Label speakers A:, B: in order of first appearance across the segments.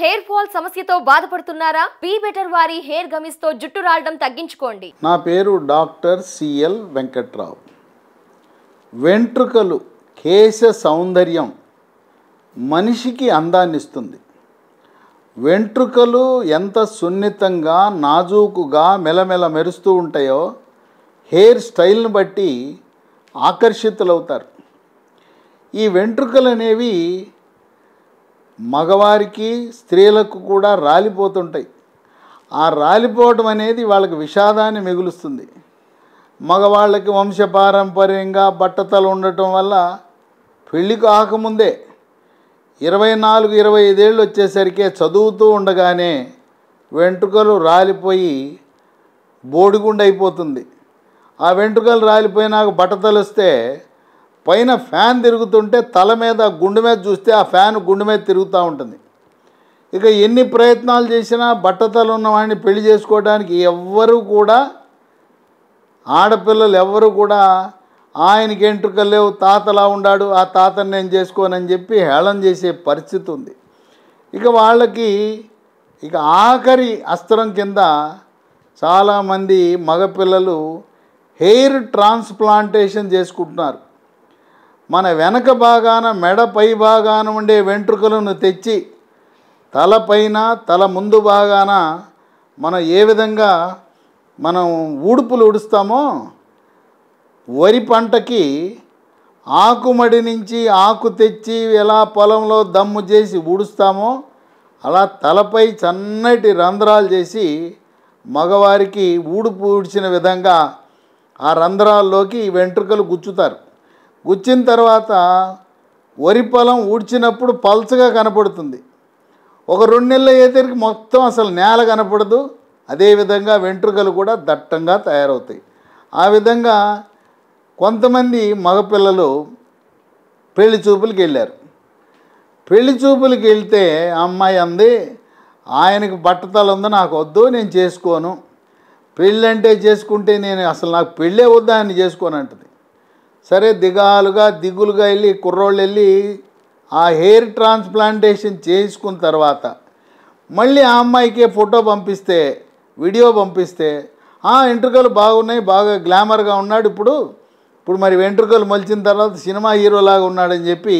A: hair fall సమస్యతో బాధపడుతున్నారా be better వారి హెయిర్ గమిస్ తో జుట్టు రాలడం తగ్గించుకోండి నా పేరు డాక్టర్ సిఎల్ వెంకట్రావు వెంట్రుకలు కేశ సౌందర్యం మనిషికి అందాన్నిస్తుంది వెంట్రుకలు ఎంత సున్నితంగా నాజూకుగా మెలమెల మెరుస్తూ ఉంటాయో హెయిర్ స్టైల్ని బట్టి ఆకర్షితులవుతారు ఈ వెంట్రుకలు అనేవి మగవారికి స్త్రీలకు కూడా రాలిపోతుంటాయి ఆ రాలిపోవటం అనేది వాళ్ళకి విషాదాన్ని మిగులుస్తుంది మగవాళ్ళకి వంశపారంపర్యంగా బట్టతలు ఉండటం వల్ల పెళ్లి కాకముందే ఇరవై నాలుగు ఇరవై ఐదేళ్ళు వచ్చేసరికే చదువుతూ ఉండగానే వెంట్రుకలు రాలిపోయి బోడిగుండైపోతుంది ఆ వెంట్రుకలు రాలిపోయినాక బట్టతలు వస్తే పైన ఫ్యాన్ తిరుగుతుంటే తల మీద గుండె మీద చూస్తే ఆ ఫ్యాన్ గుండె మీద తిరుగుతూ ఉంటుంది ఇక ఎన్ని ప్రయత్నాలు చేసినా బట్టతలు ఉన్నవాడిని పెళ్లి చేసుకోవడానికి ఎవ్వరూ కూడా ఆడపిల్లలు ఎవ్వరూ కూడా ఆయనకి ఎంట్రుక లేవు తాతలా ఉండాడు ఆ తాతను నేను చేసుకోనని చెప్పి హేళన చేసే పరిస్థితి ఉంది ఇక వాళ్ళకి ఇక ఆఖరి అస్త్రం కింద చాలామంది మగపిల్లలు హెయిర్ ట్రాన్స్ప్లాంటేషన్ చేసుకుంటున్నారు మన వెనక భాగాన మెడ పై భాగాన ఉండే వెంట్రుకలను తెచ్చి తలపైన తల ముందు భాగాన మనం ఏ విధంగా మనం ఊడుపులు ఉడుస్తామో వరి పంటకి ఆకుమడి నుంచి ఆకు తెచ్చి ఎలా పొలంలో దమ్ము చేసి ఊడుస్తామో అలా తలపై చన్నటి రంధ్రాలు చేసి మగవారికి ఊడుపు ఊడ్చిన విధంగా ఆ రంధ్రాల్లోకి వెంట్రుకలు గుచ్చుతారు గుచ్చిన తర్వాత వరి పొలం ఊడ్చినప్పుడు పల్చగా కనపడుతుంది ఒక రెండు నెలలు అయ్యేసరికి మొత్తం అసలు నేల కనపడదు అదేవిధంగా వెంట్రుకలు కూడా దట్టంగా తయారవుతాయి ఆ విధంగా కొంతమంది మగపిల్లలు పెళ్లి చూపులకి వెళ్ళారు పెళ్లి చూపులకి వెళ్తే అమ్మాయి అంది ఆయనకు బట్టతలు ఉందో నాకు వద్దు నేను చేసుకోను పెళ్ళంటే చేసుకుంటే నేను అసలు నాకు పెళ్ళే వద్దా ఆయన చేసుకోను సరే దిగాలుగా దిగులుగా వెళ్ళి కుర్రోళ్ళు వెళ్ళి ఆ హెయిర్ ట్రాన్స్ప్లాంటేషన్ చేయించుకున్న తర్వాత మళ్ళీ ఆ అమ్మాయికే ఫోటో పంపిస్తే వీడియో పంపిస్తే ఆ వెంట్రుకలు బాగున్నాయి బాగా గ్లామర్గా ఉన్నాడు ఇప్పుడు ఇప్పుడు మరి వెంట్రుకలు మలిచిన తర్వాత సినిమా హీరోలాగా ఉన్నాడని చెప్పి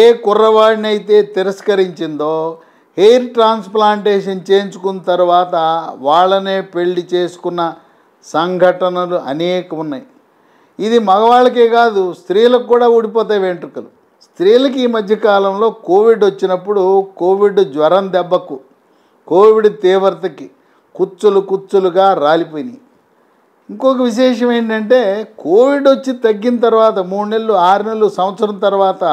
A: ఏ కుర్రవాడినైతే తిరస్కరించిందో హెయిర్ ట్రాన్స్ప్లాంటేషన్ చేయించుకున్న తర్వాత వాళ్ళనే పెళ్లి చేసుకున్న సంఘటనలు అనేక ఉన్నాయి ఇది మగవాళ్ళకే కాదు స్త్రీలకు కూడా ఊడిపోతాయి వెంట్రుకలు స్త్రీలకి ఈ మధ్యకాలంలో కోవిడ్ వచ్చినప్పుడు కోవిడ్ జ్వరం దెబ్బకు కోవిడ్ తీవ్రతకి కుచ్చులు కుచ్చులుగా రాలిపోయినాయి ఇంకొక విశేషం ఏంటంటే కోవిడ్ వచ్చి తగ్గిన తర్వాత మూడు నెలలు ఆరు నెలలు సంవత్సరం తర్వాత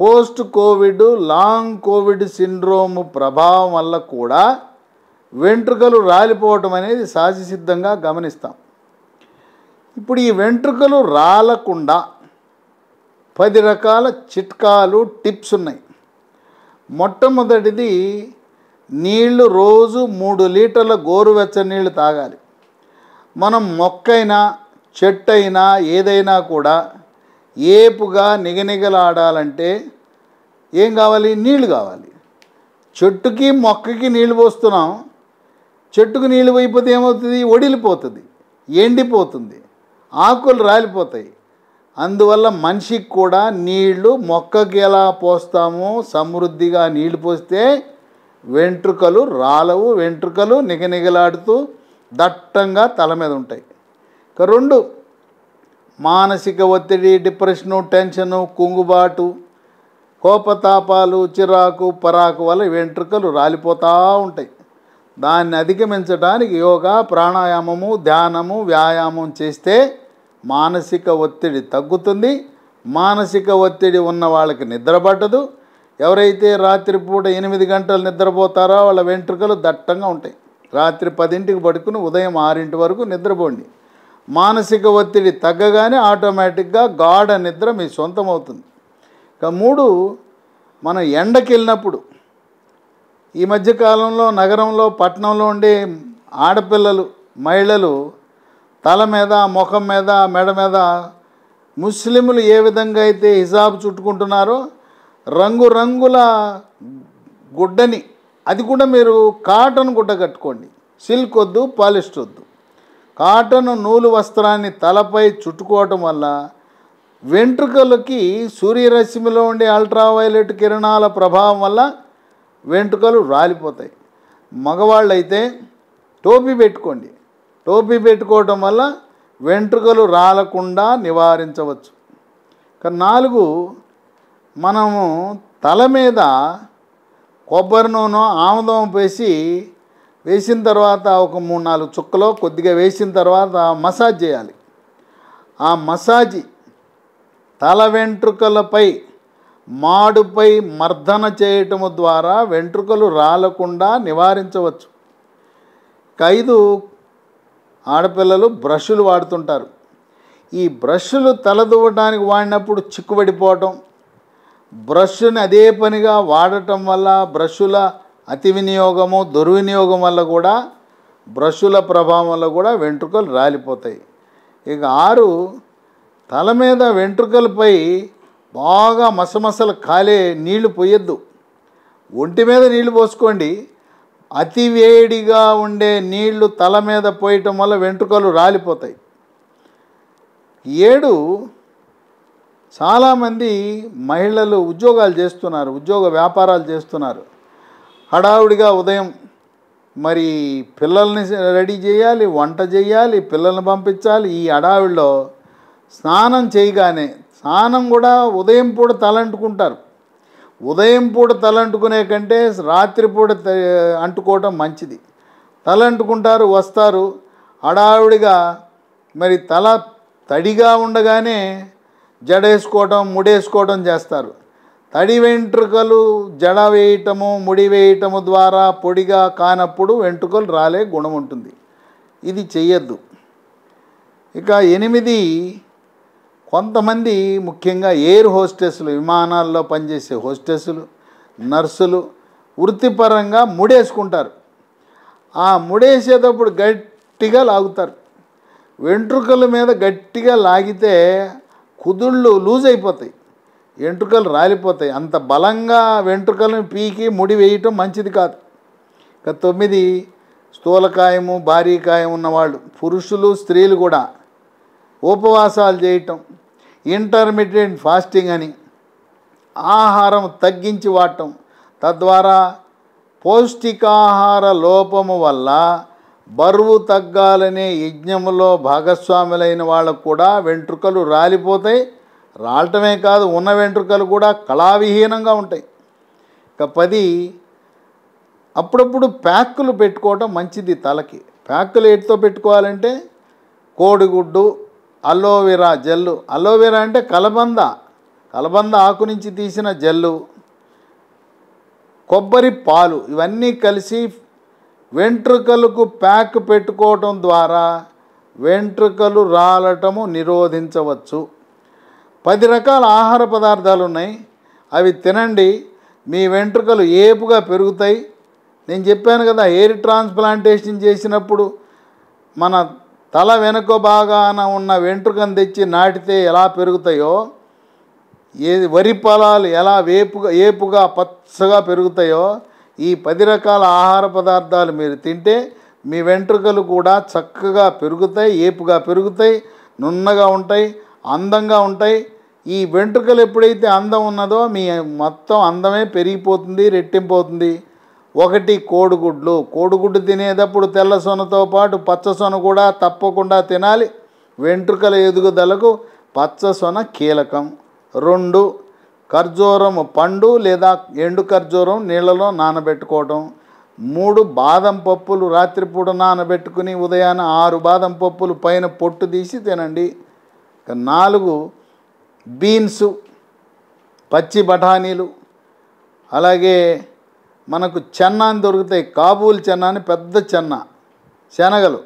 A: post COVID long COVID syndrome ప్రభావం వల్ల కూడా వెంట్రుకలు రాలిపోవటం అనేది సహజసిద్ధంగా గమనిస్తాం ఇప్పుడు ఈ వెంట్రుకలు రాలకుండా పది రకాల చిట్కాలు టిప్స్ ఉన్నాయి మొట్టమొదటిది నీళ్లు రోజు మూడు లీటర్ల గోరువెచ్చ నీళ్లు తాగాలి మనం మొక్కైనా చెట్టు అయినా ఏదైనా కూడా ఏపుగా నిగనిగలాడాలంటే ఏం కావాలి నీళ్లు కావాలి చెట్టుకి మొక్కకి నీళ్లు పోస్తున్నాం చెట్టుకు నీళ్లు పోయిపోతే ఏమవుతుంది ఒడిలిపోతుంది ఎండిపోతుంది ఆకులు రాలిపోతాయి అందువల్ల మనిషికి కూడా నీళ్లు మొక్కకి ఎలా పోస్తామో సమృద్ధిగా నీళ్లు పోస్తే వెంట్రుకలు రాలవు వెంట్రుకలు నిగనిగలాడుతూ దట్టంగా తల మీద ఉంటాయి ఇక రెండు మానసిక ఒత్తిడి డిప్రెషను టెన్షను కుంగుబాటు కోపతాపాలు చిరాకు పరాకు వల్ల వెంట్రుకలు రాలిపోతూ ఉంటాయి దాన్ని అధిగమించడానికి యోగా ప్రాణాయామము ధ్యానము వ్యాయామం చేస్తే మానసిక ఒత్తిడి తగ్గుతుంది మానసిక ఒత్తిడి ఉన్న వాళ్ళకి నిద్ర పట్టదు ఎవరైతే రాత్రిపూట ఎనిమిది గంటలు నిద్రపోతారో వాళ్ళ వెంట్రుకలు దట్టంగా ఉంటాయి రాత్రి పదింటికి పడుకుని ఉదయం ఆరింటి వరకు నిద్రపోండి మానసిక ఒత్తిడి తగ్గగానే ఆటోమేటిక్గా గాఢ నిద్ర మీ సొంతం అవుతుంది ఇక మూడు మనం ఎండకి వెళ్ళినప్పుడు ఈ మధ్యకాలంలో నగరంలో పట్టణంలో ఉండే ఆడపిల్లలు మహిళలు తల మీద ముఖం మీద మెడ మీద ముస్లింలు ఏ విధంగా అయితే హిజాబ్ చుట్టుకుంటున్నారో రంగురంగుల గుడ్డని అది కూడా మీరు కాటన్ గుడ్డ కట్టుకోండి సిల్క్ వద్దు పాలిస్ట్ వద్దు కాటన్ నూలు వస్త్రాన్ని తలపై చుట్టుకోవటం వల్ల వెంట్రుకలకి సూర్యరశ్మిలో ఉండే అల్ట్రావైలెట్ కిరణాల ప్రభావం వల్ల వెంట్రుకలు రాలిపోతాయి మగవాళ్ళైతే టోపీ పెట్టుకోండి టోపీ పెట్టుకోవటం వల్ల వెంట్రుకలు రాలకుండా నివారించవచ్చు నాలుగు మనము తల మీద కొబ్బరి నూనె ఆముదం వేసి వేసిన తర్వాత ఒక మూడు నాలుగు చుక్కలో కొద్దిగా వేసిన తర్వాత మసాజ్ చేయాలి ఆ మసాజ్ తల వెంట్రుకలపై మాడుపై మర్దన చేయటము ద్వారా వెంట్రుకలు రాలకుండా నివారించవచ్చు ఐదు ఆడపిల్లలు బ్రష్లు వాడుతుంటారు ఈ బ్రష్లు తలదువ్వడానికి వాడినప్పుడు చిక్కుబడిపోవటం బ్రష్ని అదే పనిగా వాడటం వల్ల బ్రష్ల అతి వినియోగము దుర్వినియోగం వల్ల కూడా బ్రష్ల ప్రభావం వల్ల కూడా వెంట్రుకలు రాలిపోతాయి ఇక ఆరు తల మీద వెంట్రుకలపై బాగా మసమసలు కాలే నీళ్లు పోయొద్దు ఒంటి మీద నీళ్లు పోసుకోండి అతి వేడిగా ఉండే నీళ్లు తల మీద పోయటం వల్ల వెంట్రుకలు రాలిపోతాయి ఏడు చాలామంది మహిళలు ఉద్యోగాలు చేస్తున్నారు ఉద్యోగ వ్యాపారాలు చేస్తున్నారు హడావుడిగా ఉదయం మరి పిల్లల్ని రెడీ చేయాలి వంట చేయాలి పిల్లల్ని పంపించాలి ఈ హడావిడిలో స్నానం చేయగానే స్నానం కూడా ఉదయం పూట తలంటుకుంటారు ఉదయం పూట తలంటుకునే కంటే రాత్రిపూట అంటుకోవటం మంచిది తలంటుకుంటారు వస్తారు హడావిడిగా మరి తల తడిగా ఉండగానే జడేసుకోవటం ముడేసుకోవటం చేస్తారు తడి వెంట్రుకలు జడ వేయటము ముడి వేయటము ద్వారా పొడిగా కానప్పుడు వెంట్రుకలు రాలే గుణం ఉంటుంది ఇది చెయ్యొద్దు ఇక ఎనిమిది కొంతమంది ముఖ్యంగా ఎయిర్ హోస్టెస్లు విమానాల్లో పనిచేసే హోస్టెస్లు నర్సులు వృత్తిపరంగా ముడేసుకుంటారు ఆ ముడేసేటప్పుడు గట్టిగా లాగుతారు వెంట్రుకల మీద గట్టిగా లాగితే కుదుళ్ళు లూజ్ అయిపోతాయి వెంట్రుకలు రాలిపోతాయి అంత బలంగా వెంట్రుకలను పీకి ముడి వేయటం మంచిది కాదు ఇక తొమ్మిది స్థూలకాయము భారీకాయం ఉన్నవాళ్ళు పురుషులు స్త్రీలు కూడా ఉపవాసాలు చేయటం ఇంటర్మీడియట్ ఫాస్టింగ్ అని ఆహారం తగ్గించి వాడటం తద్వారా పౌష్టికాహార లోపము వల్ల బరువు తగ్గాలనే యజ్ఞములో భాగస్వాములైన వాళ్ళకు కూడా వెంట్రుకలు రాలిపోతాయి రాలటమే కాదు ఉన్న వెంట్రుకలు కూడా కళావిహీనంగా ఉంటాయి ఇక పది అప్పుడప్పుడు ప్యాకులు పెట్టుకోవటం మంచిది తలకి ప్యాకులు ఎటుతో పెట్టుకోవాలంటే కోడిగుడ్డు అలోవెరా జెల్లు అలోవెరా అంటే కలబంద కలబంద ఆకు నుంచి తీసిన జెల్లు కొబ్బరి పాలు ఇవన్నీ కలిసి వెంట్రుకలకు ప్యాక్ పెట్టుకోవటం ద్వారా వెంట్రుకలు రాలటము నిరోధించవచ్చు పది రకాల ఆహార పదార్థాలు ఉన్నాయి అవి తినండి మీ వెంట్రుకలు ఏపుగా పెరుగుతాయి నేను చెప్పాను కదా ఎయిర్ ట్రాన్స్ప్లాంటేషన్ చేసినప్పుడు మన తల వెనుక భాగాన ఉన్న వెంట్రుకను తెచ్చి నాటితే ఎలా పెరుగుతాయో ఏ వరి పొలాలు ఎలా వేపుగా ఏపుగా పచ్చగా పెరుగుతాయో ఈ పది రకాల ఆహార పదార్థాలు మీరు తింటే మీ వెంట్రుకలు కూడా చక్కగా పెరుగుతాయి ఏపుగా పెరుగుతాయి నున్నగా ఉంటాయి అందంగా ఉంటాయి ఈ వెంట్రుకలు ఎప్పుడైతే అందం ఉన్నదో మీ మొత్తం అందమే పెరిగిపోతుంది అవుతుంది ఒకటి కోడిగుడ్లు కోడిగుడ్డు తినేటప్పుడు తెల్ల సొనతో పాటు పచ్చ సొన కూడా తప్పకుండా తినాలి వెంట్రుకల ఎదుగుదలకు పచ్చ సొన కీలకం రెండు ఖర్జూరం పండు లేదా ఎండు ఖర్జూరం నీళ్ళలో నానబెట్టుకోవటం మూడు బాదం పప్పులు రాత్రిపూట నానబెట్టుకుని ఉదయాన ఆరు బాదం పప్పులు పైన పొట్టు తీసి తినండి నాలుగు బీన్స్ పచ్చి బఠానీలు అలాగే మనకు చెన్న అని దొరుకుతాయి కాబూల్ చెన్న అని పెద్ద చెన్న శనగలు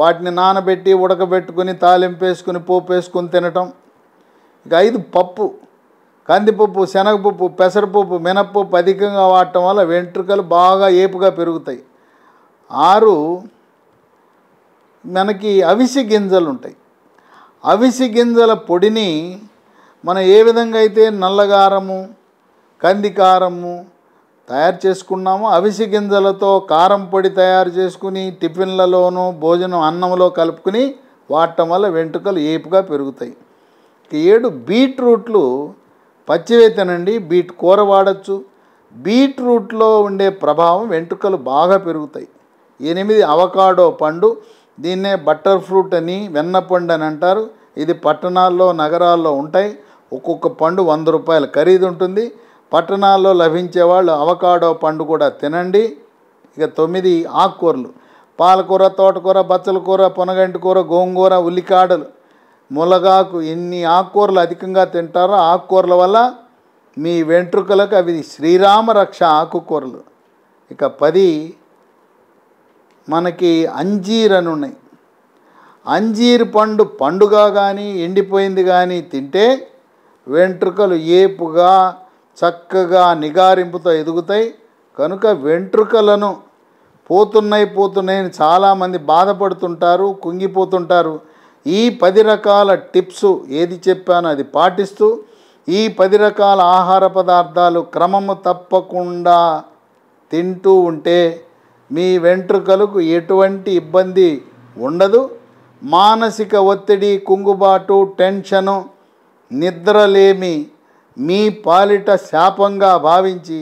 A: వాటిని నానబెట్టి ఉడకబెట్టుకుని తాలింపేసుకుని వేసుకుని తినటం ఇక ఐదు పప్పు కందిపప్పు శనగపప్పు పెసరపప్పు మినప్పప్పు అధికంగా వాడటం వల్ల వెంట్రుకలు బాగా ఏపుగా పెరుగుతాయి ఆరు మనకి అవిసి గింజలు ఉంటాయి అవిసి గింజల పొడిని మనం ఏ విధంగా అయితే నల్లగారము కందికారము తయారు చేసుకున్నాము అవిసి గింజలతో కారం పొడి తయారు చేసుకుని టిఫిన్లలోనూ భోజనం అన్నంలో కలుపుకుని వాడటం వల్ల వెంట్రుకలు ఏపుగా పెరుగుతాయి ఏడు బీట్రూట్లు పచ్చివేతనండి బీట్ కూర వాడచ్చు బీట్రూట్లో ఉండే ప్రభావం వెంట్రుకలు బాగా పెరుగుతాయి ఎనిమిది అవకాడో పండు దీన్నే బటర్ ఫ్రూట్ అని వెన్నపండు అని అంటారు ఇది పట్టణాల్లో నగరాల్లో ఉంటాయి ఒక్కొక్క పండు వంద రూపాయల ఖరీదు ఉంటుంది పట్టణాల్లో లభించే వాళ్ళు అవకాడో పండు కూడా తినండి ఇక తొమ్మిది ఆకుకూరలు పాలకూర తోటకూర బచ్చల కూర పొనగంటి కూర గోంగూర ఉల్లికాడలు ములగాకు ఎన్ని ఆకుకూరలు అధికంగా తింటారో ఆకుకూరల వల్ల మీ వెంట్రుకలకు అవి శ్రీరామ రక్ష ఆకుకూరలు ఇక పది మనకి అంజీర్ అని ఉన్నాయి అంజీర్ పండు పండుగ కానీ ఎండిపోయింది కానీ తింటే వెంట్రుకలు ఏపుగా చక్కగా నిగారింపుతో ఎదుగుతాయి కనుక వెంట్రుకలను పోతున్నాయి పోతున్నాయని చాలామంది బాధపడుతుంటారు కుంగిపోతుంటారు ఈ పది రకాల టిప్స్ ఏది చెప్పానో అది పాటిస్తూ ఈ పది రకాల ఆహార పదార్థాలు క్రమము తప్పకుండా తింటూ ఉంటే మీ వెంట్రుకలకు ఎటువంటి ఇబ్బంది ఉండదు మానసిక ఒత్తిడి కుంగుబాటు టెన్షను నిద్రలేమి మీ పాలిట శాపంగా భావించి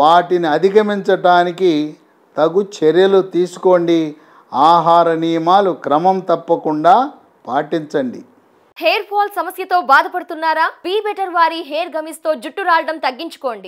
A: వాటిని అధిగమించటానికి తగు చర్యలు తీసుకోండి ఆహార నియమాలు క్రమం తప్పకుండా పాటించండి హెయిర్ ఫాల్ సమస్యతో బాధపడుతున్నారా బీ బెటర్ వారి హెయిర్ గమిస్తో జుట్టు రాలడం తగ్గించుకోండి